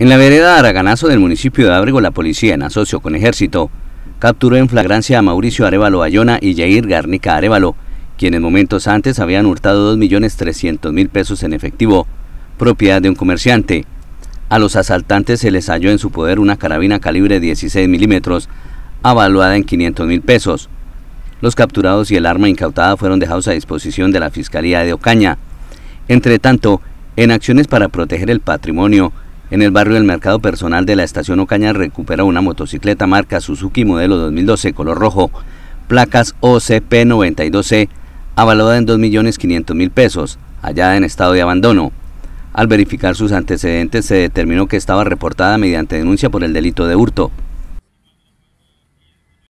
En la vereda de Araganazo del municipio de Ábrego, la policía, en asocio con Ejército, capturó en flagrancia a Mauricio Arevalo Ayona y Jair Garnica Arevalo, quienes momentos antes habían hurtado 2.300.000 pesos en efectivo, propiedad de un comerciante. A los asaltantes se les halló en su poder una carabina calibre 16 milímetros, avaluada en 500.000 pesos. Los capturados y el arma incautada fueron dejados a disposición de la Fiscalía de Ocaña. Entre tanto, en acciones para proteger el patrimonio, en el barrio del mercado personal de la estación Ocaña recupera una motocicleta marca Suzuki modelo 2012 color rojo, placas OCP92C, avalada en 2.500.000 pesos, hallada en estado de abandono. Al verificar sus antecedentes se determinó que estaba reportada mediante denuncia por el delito de hurto.